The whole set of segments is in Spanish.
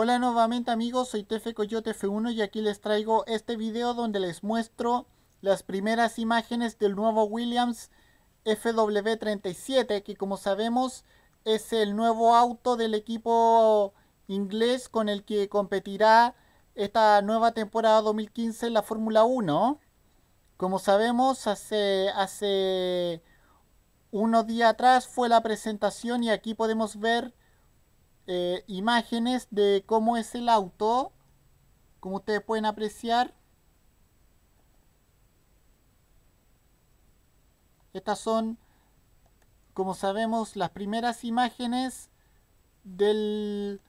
Hola nuevamente amigos, soy TF Coyote F1 y aquí les traigo este video donde les muestro las primeras imágenes del nuevo Williams FW37 que como sabemos es el nuevo auto del equipo inglés con el que competirá esta nueva temporada 2015 en la Fórmula 1. Como sabemos hace, hace unos días atrás fue la presentación y aquí podemos ver eh, imágenes de cómo es el auto, como ustedes pueden apreciar. Estas son, como sabemos, las primeras imágenes del,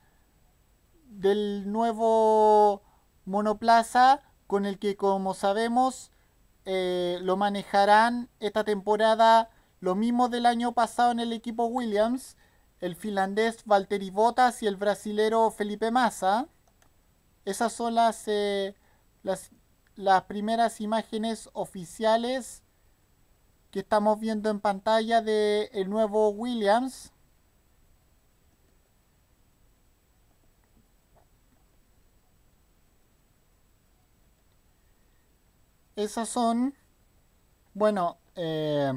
del nuevo monoplaza con el que, como sabemos, eh, lo manejarán esta temporada lo mismo del año pasado en el equipo Williams, el finlandés Valtteri Bottas y el brasilero Felipe Massa. Esas son las, eh, las, primeras imágenes oficiales que estamos viendo en pantalla del el nuevo Williams. Esas son, bueno, eh,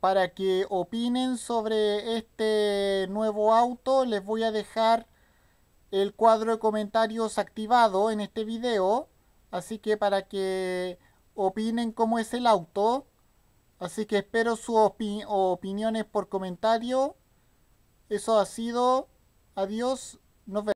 para que opinen sobre este nuevo auto. Les voy a dejar el cuadro de comentarios activado en este video. Así que para que opinen cómo es el auto. Así que espero sus opiniones por comentario. Eso ha sido. Adiós. Nos vemos.